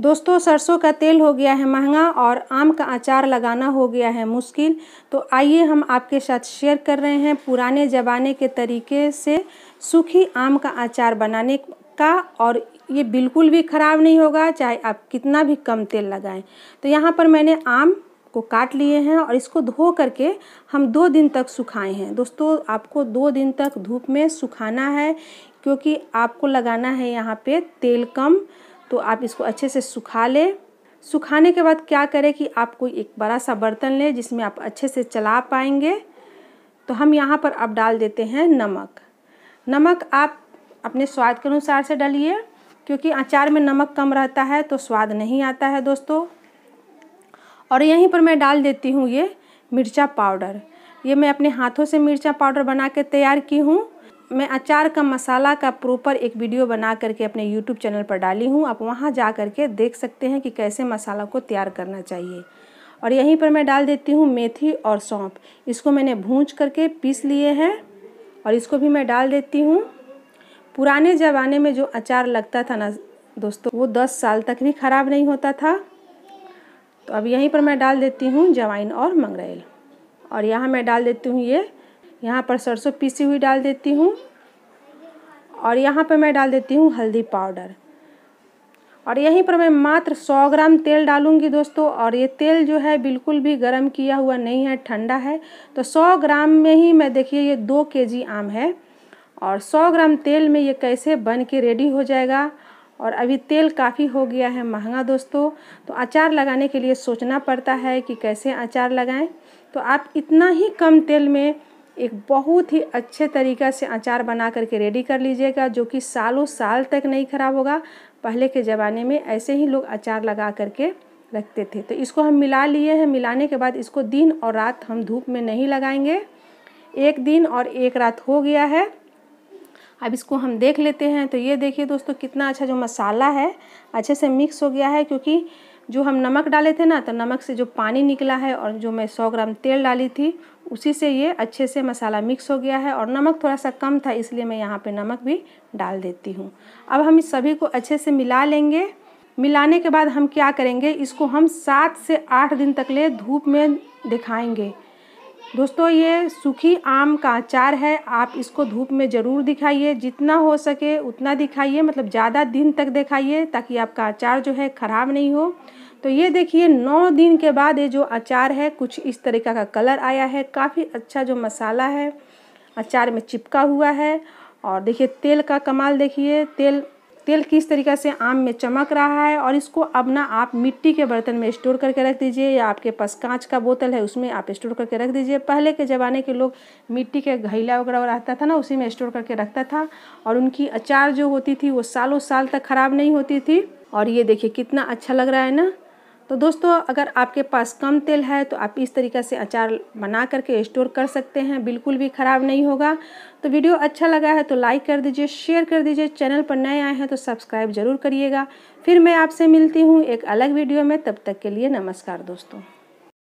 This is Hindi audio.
दोस्तों सरसों का तेल हो गया है महंगा और आम का अचार लगाना हो गया है मुश्किल तो आइए हम आपके साथ शेयर कर रहे हैं पुराने ज़माने के तरीके से सूखी आम का अचार बनाने का और ये बिल्कुल भी ख़राब नहीं होगा चाहे आप कितना भी कम तेल लगाएं तो यहाँ पर मैंने आम को काट लिए हैं और इसको धो करके हम दो दिन तक सुखाए हैं दोस्तों आपको दो दिन तक धूप में सुखाना है क्योंकि आपको लगाना है यहाँ पर तेल कम तो आप इसको अच्छे से सुखा लें सुखाने के बाद क्या करें कि आप कोई एक बड़ा सा बर्तन लें जिसमें आप अच्छे से चला पाएंगे तो हम यहाँ पर आप डाल देते हैं नमक नमक आप अपने स्वाद के अनुसार से डालिए क्योंकि अचार में नमक कम रहता है तो स्वाद नहीं आता है दोस्तों और यहीं पर मैं डाल देती हूँ ये मिर्चा पाउडर ये मैं अपने हाथों से मिर्चा पाउडर बना के तैयार की हूँ मैं अचार का मसाला का प्रॉपर एक वीडियो बना करके अपने यूट्यूब चैनल पर डाली हूँ आप वहाँ जा करके देख सकते हैं कि कैसे मसाला को तैयार करना चाहिए और यहीं पर मैं डाल देती हूँ मेथी और सौंप इसको मैंने भूंज करके पीस लिए हैं और इसको भी मैं डाल देती हूँ पुराने ज़माने में जो अचार लगता था ना दोस्तों वो दस साल तक भी ख़राब नहीं होता था तो अब यहीं पर मैं डाल देती हूँ जवाइन और मंगरेल और यहाँ मैं डाल देती हूँ ये यहाँ पर सरसों पीसी हुई डाल देती हूँ और यहाँ पर मैं डाल देती हूँ हल्दी पाउडर और यहीं पर मैं मात्र 100 ग्राम तेल डालूंगी दोस्तों और ये तेल जो है बिल्कुल भी गर्म किया हुआ नहीं है ठंडा है तो 100 ग्राम में ही मैं देखिए ये दो के जी आम है और 100 ग्राम तेल में ये कैसे बन के रेडी हो जाएगा और अभी तेल काफ़ी हो गया है महंगा दोस्तों तो अचार लगाने के लिए सोचना पड़ता है कि कैसे अचार लगाएँ तो आप इतना ही कम तेल में एक बहुत ही अच्छे तरीक़ा से अचार बना करके रेडी कर लीजिएगा जो कि सालों साल तक नहीं ख़राब होगा पहले के ज़माने में ऐसे ही लोग अचार लगा करके रखते थे तो इसको हम मिला लिए हैं मिलाने के बाद इसको दिन और रात हम धूप में नहीं लगाएंगे एक दिन और एक रात हो गया है अब इसको हम देख लेते हैं तो ये देखिए दोस्तों कितना अच्छा जो मसाला है अच्छे से मिक्स हो गया है क्योंकि जो हम नमक डाले थे ना तो नमक से जो पानी निकला है और जो मैं सौ ग्राम तेल डाली थी उसी से ये अच्छे से मसाला मिक्स हो गया है और नमक थोड़ा सा कम था इसलिए मैं यहाँ पे नमक भी डाल देती हूँ अब हम इस सभी को अच्छे से मिला लेंगे मिलाने के बाद हम क्या करेंगे इसको हम सात से आठ दिन तक ले धूप में दिखाएंगे दोस्तों ये सूखी आम का अचार है आप इसको धूप में ज़रूर दिखाइए जितना हो सके उतना दिखाइए मतलब ज़्यादा दिन तक दिखाइए ताकि आपका अचार जो है ख़राब नहीं हो तो ये देखिए नौ दिन के बाद ये जो अचार है कुछ इस तरीका का कलर आया है काफ़ी अच्छा जो मसाला है अचार में चिपका हुआ है और देखिए तेल का कमाल देखिए तेल तेल किस तरीके से आम में चमक रहा है और इसको अब ना आप मिट्टी के बर्तन में स्टोर करके रख दीजिए या आपके पास कांच का बोतल है उसमें आप स्टोर करके रख दीजिए पहले के ज़माने के लोग मिट्टी के घैला वगैरह रहता था ना उसी में स्टोर करके रखता था और उनकी अचार जो होती थी वो सालों साल तक ख़राब नहीं होती थी और ये देखिए कितना अच्छा लग रहा है ना तो दोस्तों अगर आपके पास कम तेल है तो आप इस तरीके से अचार बना करके स्टोर कर सकते हैं बिल्कुल भी ख़राब नहीं होगा तो वीडियो अच्छा लगा है तो लाइक कर दीजिए शेयर कर दीजिए चैनल पर नए आए हैं तो सब्सक्राइब ज़रूर करिएगा फिर मैं आपसे मिलती हूँ एक अलग वीडियो में तब तक के लिए नमस्कार दोस्तों